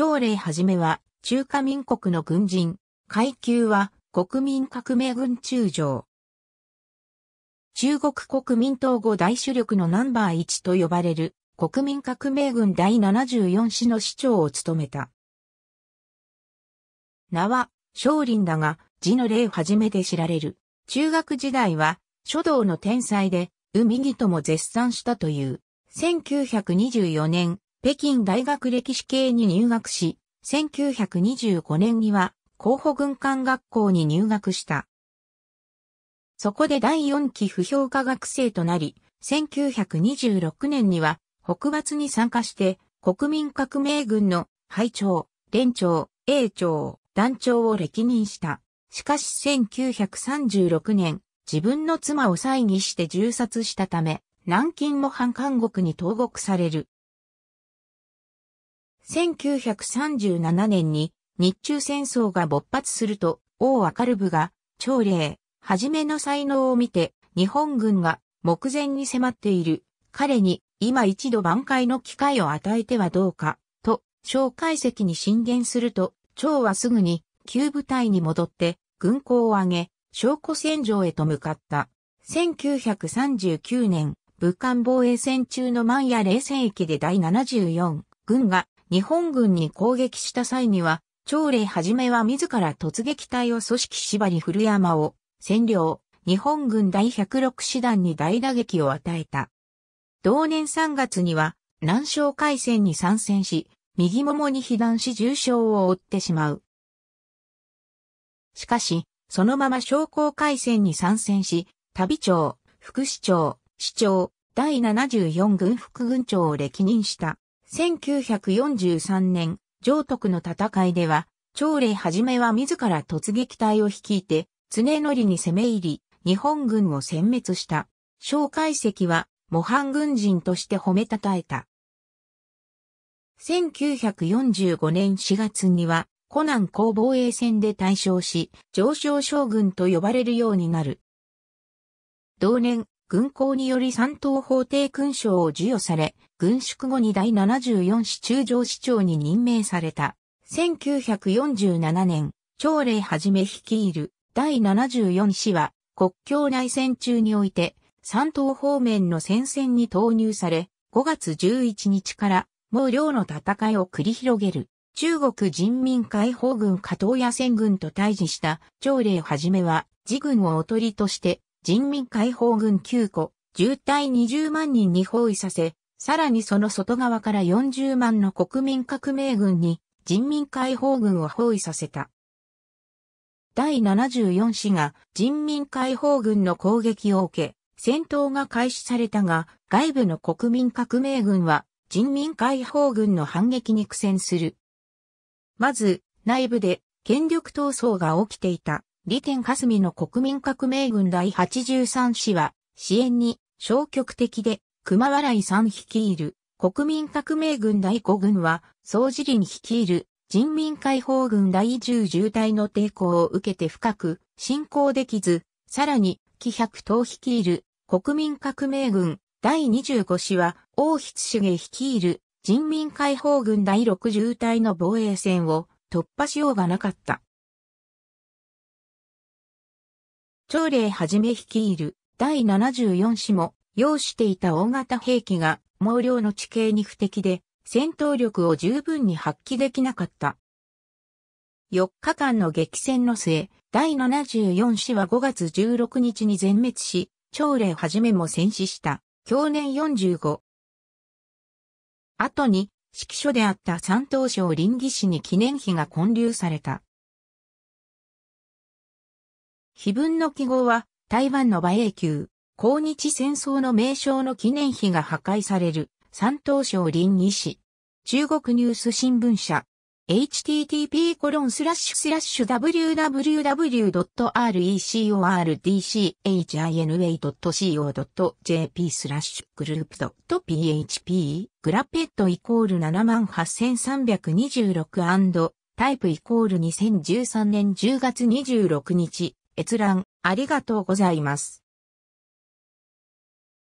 長礼はじめは中華民国の軍人、階級は国民革命軍中将。中国国民統合大主力のナンバー1と呼ばれる国民革命軍第74師の市長を務めた。名は、少林だが、字の霊はじめで知られる。中学時代は、書道の天才で、海木とも絶賛したという。1924年、北京大学歴史系に入学し、1925年には候補軍官学校に入学した。そこで第4期不評科学生となり、1926年には北伐に参加して国民革命軍の拝長、連長、英長、団長を歴任した。しかし1936年、自分の妻を再議して銃殺したため、南京模範監獄に投獄される。1937年に日中戦争が勃発すると、王明ル部が、朝礼、はじめの才能を見て、日本軍が目前に迫っている、彼に今一度挽回の機会を与えてはどうか、と、小解析に進言すると、朝はすぐに、旧部隊に戻って、軍港を挙げ、証拠戦場へと向かった。1939年、武漢防衛戦中の万野冷戦駅で第74軍が日本軍に攻撃した際には、朝礼はじめは自ら突撃隊を組織縛り古山を占領、日本軍第106師団に大打撃を与えた。同年3月には南昌海戦に参戦し、右ももに被弾し重傷を負ってしまう。しかし、そのまま商工海戦に参戦し、旅長、副市長、市長、第74軍副軍長を歴任した。1943年、上徳の戦いでは、長礼はじめは自ら突撃隊を率いて、常則に攻め入り、日本軍を殲滅した。蒋介石は、模範軍人として褒めたたえた。1945年4月には、湖南高防衛戦で大勝し、上昇将軍と呼ばれるようになる。同年、軍港により三等法廷勲章を授与され、軍縮後に第74市中上市長に任命された。1947年、朝礼はじめ率いる第74市は国境内戦中において山東方面の戦線に投入され、5月11日から毛量の戦いを繰り広げる。中国人民解放軍加藤野戦軍と対峙した朝礼はじめは、自軍をおとりとして人民解放軍9個、渋滞20万人に包囲させ、さらにその外側から40万の国民革命軍に人民解放軍を包囲させた。第74師が人民解放軍の攻撃を受け、戦闘が開始されたが、外部の国民革命軍は人民解放軍の反撃に苦戦する。まず、内部で権力闘争が起きていた、利天霞の国民革命軍第83師は、支援に消極的で熊笑さん率いる国民革命軍第5軍は、総司林率いる人民解放軍第10渋隊の抵抗を受けて深く進行できず、さらに、紀百党率いる国民革命軍第25師は、王筆茂率いる人民解放軍第6渋隊の防衛線を突破しようがなかった。朝礼はじめ率いる第74師も要していた大型兵器が毛量の地形に不適で戦闘力を十分に発揮できなかった。4日間の激戦の末、第74師は5月16日に全滅し、朝礼はじめも戦死した、去年45。後に、指揮所であった山東省林義市に記念碑が建立された。碑文の記号は、台湾の馬英九、抗日戦争の名称の記念碑が破壊される、山東省林沂市。中国ニュース新聞社。h t t p w w w r e c o r d c h i n a c o j p スラッシュグループドット .php グラペットイコール78326タイプイコール2013年10月26日閲覧ありがとうございます。